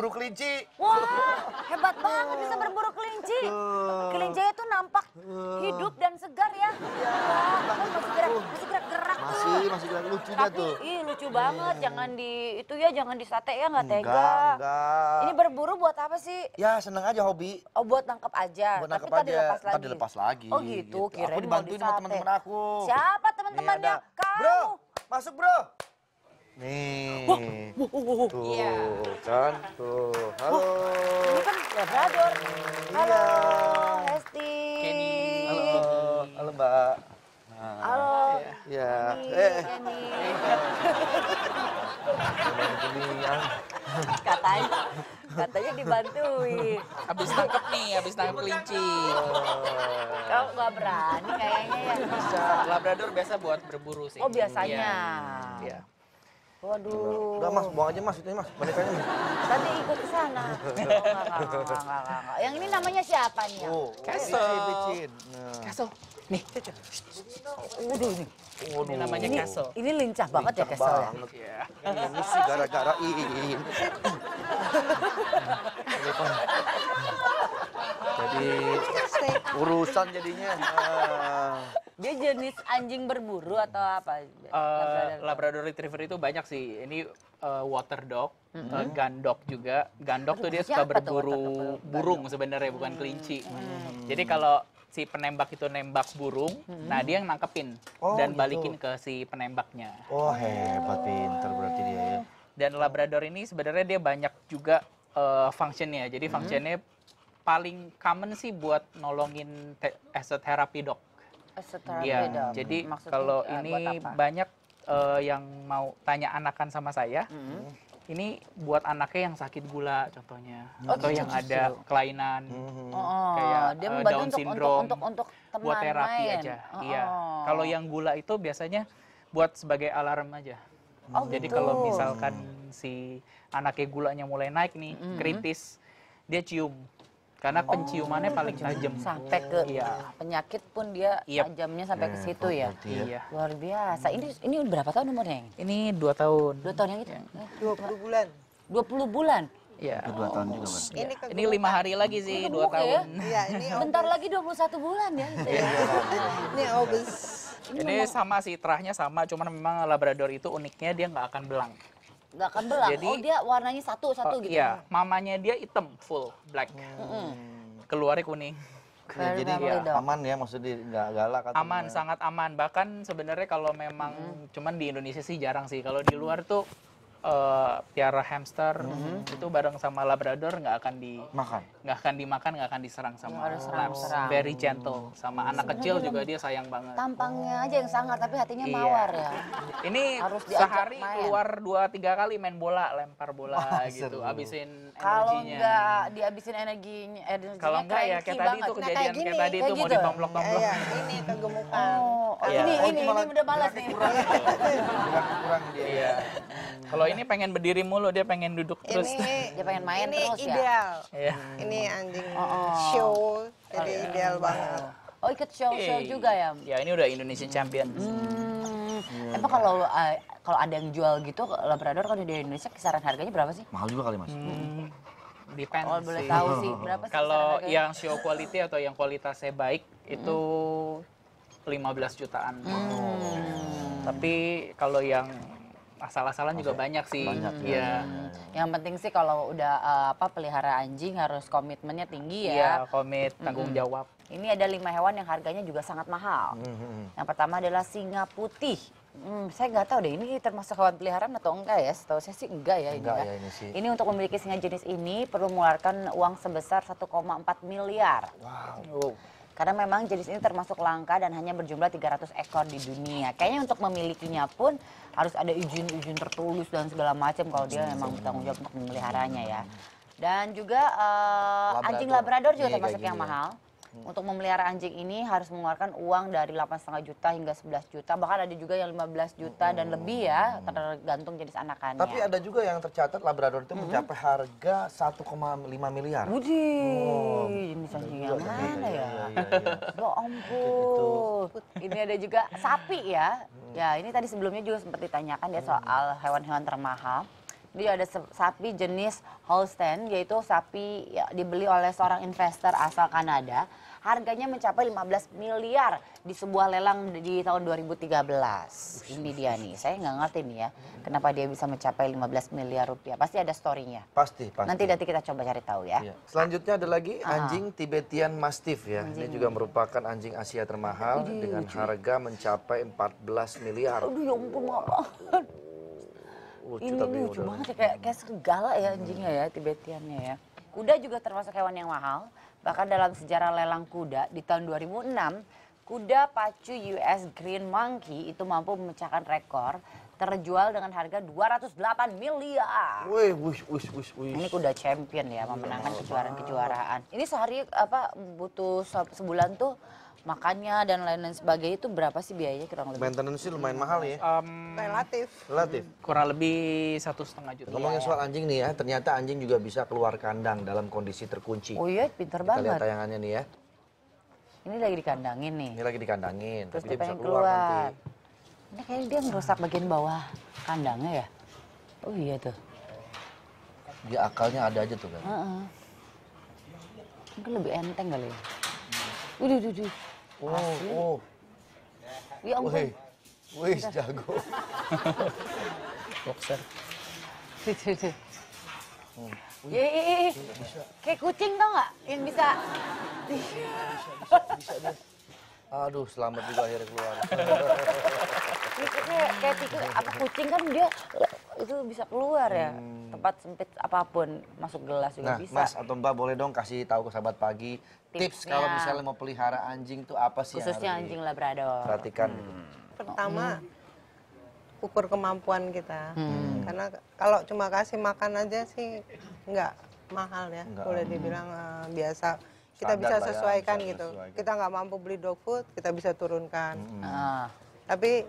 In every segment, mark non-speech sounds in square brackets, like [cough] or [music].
berburu kelinci. Wah, hebat banget bisa berburu kelinci. Kelinci itu nampak hidup dan segar ya. Iya. Masih gerak, masih gerak-gerak tuh. Masih, masih gerak lucu Tapi, tuh. Tapi ih lucu banget, hmm. jangan di itu ya, jangan di sate ya nggak tega. Enggak, enggak. Ini berburu buat apa sih? Ya seneng aja hobi. Oh buat nangkep aja. Buat nangkep Tapi aja. dilepas lagi. Tadi dilepas lagi. Oh gitu, gitu. kirain Aku dibantuin sama teman-teman aku. Siapa teman-temannya? Kamu. Bro, masuk bro. Nih. Wow. Wow, Tuh iya. kan, tuh. Halo. Ini kan labrador. Iya. Halo, Hesti. Kenny. Halo, halo Mbak. Nah. Halo. Ya. Eh. Kenny. [laughs] Katanya, katanya dibantuin. Habis nangkep nih, habis nangkep kelinci. Kau nggak berani kayaknya ya. Bisa. Labrador biasa buat berburu sih. Oh biasanya. Iya. Ya. Waduh. Udah mas, buang aja mas, itu mas, bonekanya mas. Tadi ikut ke sana. [laughs] Yang ini namanya siapa nih? Ya? Oh, oh, Castle. Nah. Castle. Nih. Waduh ini. Waduh. Ini namanya Castle. Ini lincah banget ya Castle ya. Ini sih gara-gara [laughs] ini. Jadi kan urusan jadinya. Nah. Dia jenis anjing berburu atau apa? Uh, Labrador Retriever itu banyak sih. Ini uh, water dog, mm -hmm. uh, gun dog juga. Gun dog tuh dia suka berburu burung sebenarnya bukan kelinci. Hmm. Jadi kalau si penembak itu nembak burung, hmm. nah dia yang nangkepin oh, dan gitu. balikin ke si penembaknya. Oh hebat pinter berarti dia ya. Dan Labrador ini sebenarnya dia banyak juga uh, fungsinya. Jadi mm-hmm. fungsinya hmm. paling common sih buat nolongin te as a therapy dog secara ya, beda. Jadi Maksudnya, kalau uh, ini banyak uh, yang mau tanya anakan sama saya. Mm -hmm. Ini buat anaknya yang sakit gula contohnya oh, gitu. gitu. mm-hmm. atau yang justru. ada kelainan mm -hmm. oh, kayak uh, Down syndrome untuk untuk, untuk teman buat terapi main. aja. Iya. Oh. Iya. Kalau yang gula itu biasanya buat sebagai alarm aja. Oh, Jadi gitu. kalau misalkan si anaknya gulanya mulai naik nih, mm -hmm. kritis, dia cium karena penciumannya oh, paling tajam sampai ke iya. penyakit pun dia yep. Iya. tajamnya sampai ke eh, situ ya. Iya. Luar biasa. Ini ini berapa tahun umurnya yang? Ini dua tahun. Dua tahun yang itu. Iya. Eh, dua puluh bulan. Dua puluh bulan. Ya, Dua tahun juga mas. Ini, iya. ini lima hari lagi sih dua ya? tahun. ya Ini [laughs] bentar lagi dua puluh satu bulan ya. Ini obes. Ini sama sih terahnya sama, cuman memang Labrador itu uniknya dia nggak akan belang. Gak akan belang. Jadi, oh dia warnanya satu oh, satu oh, gitu. Iya, mamanya dia hitam full black. Hmm. Keluarnya kuning. Ya, jadi ya. aman ya maksudnya nggak galak atau aman gimana? sangat aman bahkan sebenarnya kalau memang hmm. cuman di Indonesia sih jarang sih kalau di luar tuh uh, piara hamster mm-hmm. itu bareng sama labrador nggak akan dimakan nggak akan dimakan nggak akan diserang sama harus serang, serang. very gentle sama anak iya. kecil juga dia sayang banget tampangnya aja yang sangar tapi hatinya iya. mawar ya ini harus sehari main. keluar dua tiga kali main bola lempar bola oh, gitu seru. abisin kalau nggak dihabisin energinya energinya kalau nggak ya kayak tadi itu kejadian nah, kayak, kayak tadi itu gitu. mau ditomplok tomplok eh, ya, iya. ini kegemukan oh, oh, ya. ini, oh, ini ini udah balas nih kurang, kurang dia kalau ini pengen berdiri mulu, dia pengen duduk ini, terus. [laughs] Dia pengen main ini terus ya? ideal. ya. Ini anjing oh, oh. show, jadi oh, ideal oh. banget. Oh ikut show-show hey. Iya, iya. juga ya? Ya ini udah Indonesian Champion. Hmm. Hmm. Emang kalau uh, kalau ada yang jual gitu Labrador kalau di Indonesia kisaran harganya berapa sih? Mahal juga kali mas. Hmm. Depend Kalau boleh tahu sih berapa sih Kalau yang show quality atau yang kualitasnya baik hmm. itu 15 jutaan. Hmm. Tapi kalau yang asal-asalan juga banyak sih. Banyak, iya. ya, ya, ya. Yang penting sih kalau udah uh, apa pelihara anjing harus komitmennya tinggi ya. Iya, komit tanggung jawab. Ini ada lima hewan yang harganya juga sangat mahal. Mm-hmm, mm-hmm. Yang pertama adalah singa putih. Hmm, saya nggak tahu deh ini termasuk hewan peliharaan atau enggak ya? Setahu saya sih enggak ya enggak ini. Ya. ya, ini, sih. ini untuk memiliki singa jenis ini perlu mengeluarkan uang sebesar 1,4 miliar. Wow. wow. Karena memang jenis ini termasuk langka dan hanya berjumlah 300 ekor di dunia. Kayaknya untuk memilikinya pun harus ada izin-izin tertulis dan segala macam kalau dia memang bertanggung jawab untuk memeliharanya ya. Dan juga uh, Labrador. anjing Labrador juga iya, termasuk yang gitu ya. mahal. Ya. Hmm. Untuk memelihara anjing ini harus mengeluarkan uang dari 8,5 juta hingga 11 juta, bahkan ada juga yang 15 juta hmm. dan lebih ya, tergantung jenis anakannya. Tapi ada juga yang tercatat labrador itu hmm. mencapai harga 1,5 miliar. Budi, oh, jenis anjing yang mana ya? Gitu. ya? Ya, ya. Iya, iya, iya. ya gitu. ampun. Ini ada juga sapi ya. Hmm. Ya, ini tadi sebelumnya juga sempat ditanyakan ya hmm. soal hewan-hewan termahal. Jadi ada sapi jenis Holstein yaitu sapi ya, dibeli oleh seorang investor asal Kanada harganya mencapai 15 miliar di sebuah lelang di tahun 2013 Ush, ini dia nih saya nggak ngerti nih ya kenapa dia bisa mencapai 15 miliar rupiah pasti ada story-nya. pasti pasti nanti nanti kita coba cari tahu ya, iya. selanjutnya ada lagi ah. anjing -huh. Tibetian Mastiff ya anjing. ini juga merupakan anjing Asia termahal dengan harga mencapai 14 miliar aduh ya ampun maaf lucu ini tapi lucu banget ya kayak, kayak serigala ya anjingnya ya Tibetiannya ya kuda juga termasuk hewan yang mahal bahkan dalam sejarah lelang kuda di tahun 2006 kuda pacu US Green Monkey itu mampu memecahkan rekor terjual dengan harga 208 miliar. Wih, wih, wih, wih, wih. Ini kuda champion ya, memenangkan iya, kejuaraan-kejuaraan. Ini sehari apa butuh sebulan tuh makannya dan lain-lain sebagainya itu berapa sih biayanya kurang lebih? Maintenance sih lumayan mahal ya. Um, relatif. Relatif. Kurang lebih satu setengah juta. Ngomongin soal anjing nih ya, ternyata anjing juga bisa keluar kandang dalam kondisi terkunci. Oh iya, pintar banget. Kita lihat tayangannya nih ya. Ini lagi dikandangin nih. Ini lagi dikandangin, Terus tapi dia bisa keluar, keluar nanti. Ini kayaknya dia ngerusak bagian bawah kandangnya ya. Oh iya tuh. Dia akalnya ada aja tuh kan. Uh -uh. Mungkin lebih enteng kali ya. Udah, udah, udah. Oh, Asli. oh. Ya ampun. Wih, jago. Boxer. Tuh, tuh, tuh. Hmm. Iya, iya, iya. iya. Kayak kucing tau nggak yang bisa. Bisa, bisa, bisa, bisa. Aduh, selamat juga akhirnya keluar. kayak, kayak tikus, apa kucing kan dia itu bisa keluar ya hmm. tempat sempit apapun masuk gelas juga nah, bisa. Mas atau Mbak boleh dong kasih tahu ke sahabat pagi tips, kalau misalnya mau pelihara anjing tuh apa sih? Khususnya yang anjing labrador. Perhatikan. Hmm. Pertama hmm. ukur kemampuan kita hmm. karena kalau cuma kasih makan aja sih nggak mahal ya Enggak. boleh dibilang uh, biasa kita bisa ya, sesuaikan ya, bisa gitu sesuaikan. kita nggak mampu beli dog food kita bisa turunkan hmm. ah. tapi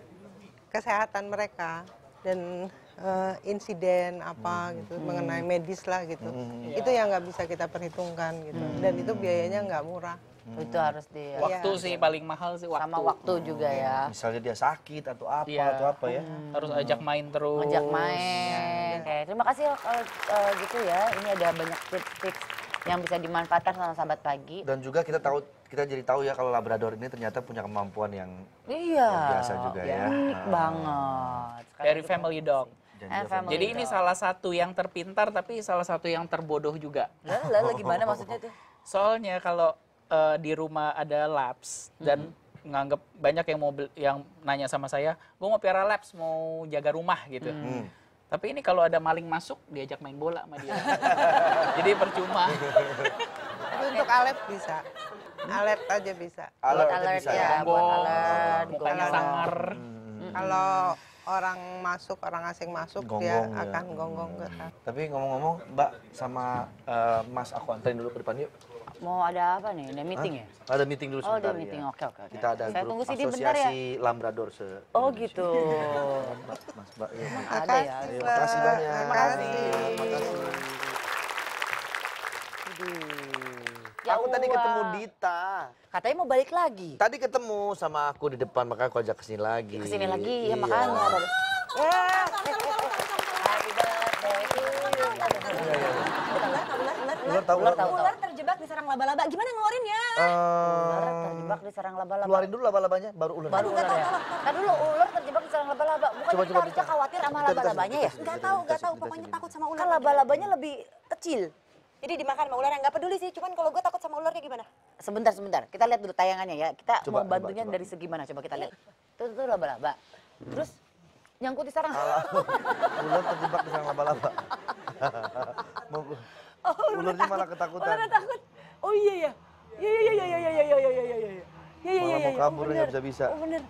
kesehatan mereka dan uh, insiden apa hmm. gitu hmm. mengenai medis lah gitu hmm. Iya. itu yang nggak bisa kita perhitungkan gitu hmm. dan itu biayanya nggak murah hmm. itu harus di iya. waktu ya. sih iya. paling mahal sih waktu. sama waktu juga hmm. ya misalnya dia sakit atau apa ya. atau apa ya hmm. harus ajak main terus ajak main ya. oke terima kasih uh, uh, gitu ya ini ada banyak tips-tips yang bisa dimanfaatkan sama sahabat pagi dan juga kita tahu kita jadi tahu ya kalau labrador ini ternyata punya kemampuan yang iya, luar biasa juga ya, ya. banget dari family dog Eh, family. Jadi ini salah satu yang terpintar tapi salah satu yang terbodoh juga. [laughs] Lah, lah [laughs] gimana maksudnya tuh? Soalnya kalau uh, di rumah ada labs dan hmm nganggap banyak yang mau yang nanya sama saya, gue mau piara labs, mau jaga rumah gitu. Mm. Hmm. Tapi ini kalau ada maling masuk, diajak main bola sama dia. [laughs] Jadi percuma. Tapi untuk Alep bisa. Alert aja bisa. Alert, alert, alert bisa ya. ya. Buat alert, mukanya sangar. Hmm. Kalau orang masuk orang asing masuk -gong, dia ya. akan gonggong ke hmm. Ya kan. tapi ngomong-ngomong mbak sama uh, mas aku anterin dulu ke depan yuk mau ada apa nih ada meeting Hah? ya ada meeting dulu sebentar oh ada meeting ya. oke oke, oke. kita ada Saya grup tunggu sih ya. asosiasi ya. Lambrador se oh gitu Mbak, [laughs] mas mbak iya. ya. ada ya terima kasih banyak terima kasih terima kasih Aku tadi ketemu Dita. Katanya mau balik lagi. Tadi ketemu sama aku di depan, makanya aku ajak kesini lagi. Kesini lagi, ya iya. makanya. Ular ular tahu. Ular terjebak di sarang laba-laba. Gimana ngeluarinnya? Eh, ular terjebak di sarang laba-laba. Keluarin dulu laba-labanya, baru ular. Baru ular ya. Kan dulu ular terjebak di sarang laba-laba. Bukan kita harusnya khawatir sama laba-labanya ya? Gak tahu, gak tahu. Pokoknya takut sama kan ular. Kan laba-labanya lebih kecil. Jadi dimakan sama ular yang nggak peduli sih, cuman kalau gue takut sama ularnya gimana? Sebentar, sebentar. Kita lihat dulu tayangannya ya. Kita coba, mau bantunya coba, dari segi mana? Coba kita lihat. [laughs] Tuh, tuh, laba-laba. Hmm. Terus nyangkut di sarang. [laughs] ular terjebak di sarang laba-laba. [laughs] oh, ularnya malah ketakutan. Ularnya takut. Oh iya iya. Iya iya iya iya iya iya iya iya iya iya. Iya iya iya. Malah mau iya iya bisa bisa. iya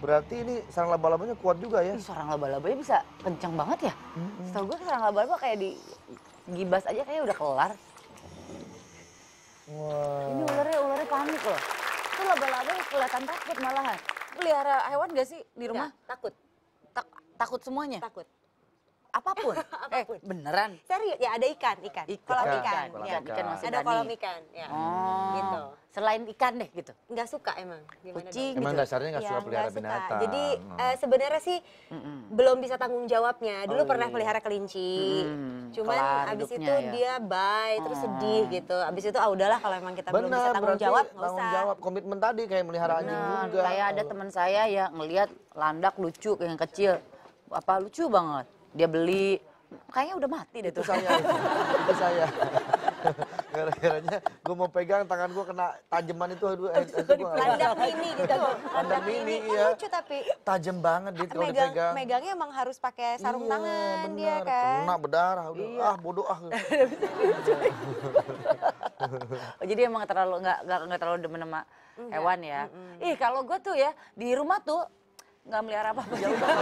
Berarti ini sarang laba-labanya kuat juga ya? Ih, sarang laba-labanya bisa kencang banget ya? Mm -hmm. Setahu gue sarang laba-laba kayak di gibas aja kayaknya udah kelar. Wow. Ini ularnya ularnya panik loh. Itu laba-laba kelihatan takut malahan. Pelihara hewan gak sih di rumah? takut. Ta takut semuanya? Takut apapun. [laughs] Eh, apapun. Eh, beneran? Serius, ya ada ikan, ikan. ikan. Kolam ikan. Kolam ya. ikan. ikan masih ada kolam ikan, ya. Oh. Gitu. Selain ikan deh gitu. Enggak suka emang. Gimana Kucing gitu. Emang dasarnya enggak ya, suka pelihara suka. binatang. Jadi hmm. uh, sebenarnya sih hmm. belum bisa tanggung jawabnya. Oh, Dulu oh, pernah iya, iya. pelihara kelinci. Hmm. Cuman Kelar, abis itu ya. dia bye, terus hmm. sedih gitu. Abis itu ah udahlah kalau emang kita Bener, belum bisa tanggung jawab, enggak usah. Tanggung jawab komitmen tadi kayak melihara anjing juga. Kayak ada teman saya ya ngelihat landak lucu yang kecil apa lucu banget dia beli kayaknya udah mati deh itu tuh. saya itu, saya [laughs] gara-garanya gue mau pegang tangan gue kena tajaman itu aduh eh, tandang mini gitu ada mini ya lucu tapi tajam banget dia kalau Megang, dipegang megangnya emang harus pakai sarung iya, tangan bener. dia kan kena berdarah udah iya. ah bodoh ah [laughs] oh, jadi emang terlalu nggak nggak terlalu demen sama hewan ya mm -hmm. ih kalau gue tuh ya di rumah tuh nggak melihara apa apa. Ya udah. [laughs]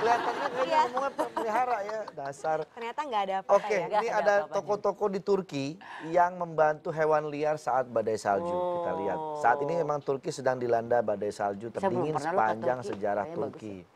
Kelihatannya kayaknya ngomongnya pelihara ya dasar. Ternyata nggak ada apa-apa Oke, ya. ini ada toko-toko di Turki yang membantu hewan liar saat badai salju. Oh. Kita lihat. Saat ini memang Turki sedang dilanda badai salju terdingin sepanjang Turki. sejarah Turki. Ya. Turki.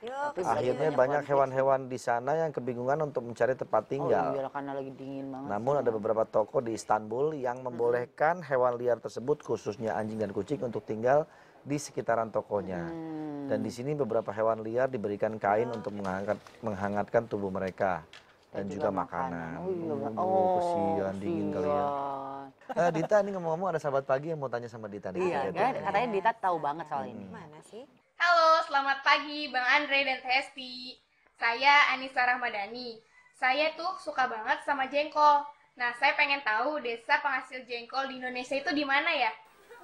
Yo, Akhirnya banyak hewan-hewan di sana yang kebingungan untuk mencari tempat oh, tinggal. Oh, iya, karena lagi dingin banget. Namun ada beberapa toko di Istanbul yang membolehkan hewan liar tersebut khususnya anjing dan kucing untuk tinggal di sekitaran tokonya. Hmm. Dan di sini beberapa hewan liar diberikan kain ah. untuk menghangat, menghangatkan tubuh mereka dan, dan juga, juga makanan. makanan. Oh, iya, hmm, oh kesian dingin kali ya. Nah, Dita ini ngomong-ngomong ada sahabat pagi yang mau tanya sama Dita. Iya, Dita iya, kan? katanya Dita tahu banget soal hmm. ini. Mana sih? Halo, selamat pagi Bang Andre dan Testi Saya Anissa Rahmadani. Saya tuh suka banget sama jengkol. Nah, saya pengen tahu desa penghasil jengkol di Indonesia itu di mana ya?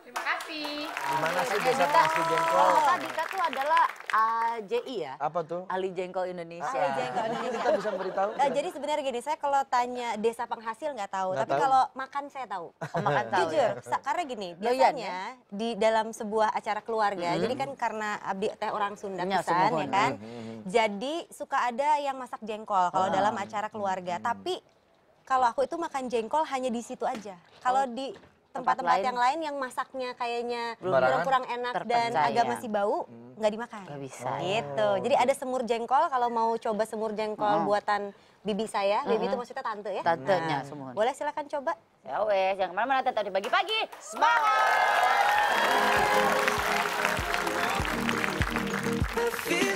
Terima kasih. Gimana sih desa penghasil jengkol? Oh, oh, kita tuh adalah AJI ah, ya? Apa tuh? Ali Jengkol Indonesia. Ali Jengkol Indonesia. Kita bisa beritahu. Nah, eh, jadi sebenarnya gini, saya kalau tanya desa penghasil nggak tahu, gak tapi tahu. kalau makan saya tahu. [laughs] Oh, makan tahu. Jujur, ya. karena gini, iya, biasanya iya. di dalam sebuah acara keluarga, mm -hmm. jadi kan karena abdi teh orang Sunda iya, ya, ya kan. Mm -hmm. Jadi suka ada yang masak jengkol kalau ah. dalam acara keluarga, mm -hmm. tapi kalau aku itu makan jengkol hanya di situ aja. Kalau oh. di tempat-tempat yang lain yang masaknya kayaknya kurang, kurang enak Terpencaya. dan agak iya. masih bau hmm. nggak hmm. dimakan gak bisa oh. gitu jadi oh. ada semur jengkol kalau mau coba semur jengkol oh. buatan bibi saya hmm. bibi itu maksudnya tante ya tantenya nah. semua. boleh silakan coba ya wes jangan kemana-mana tetap di pagi-pagi semangat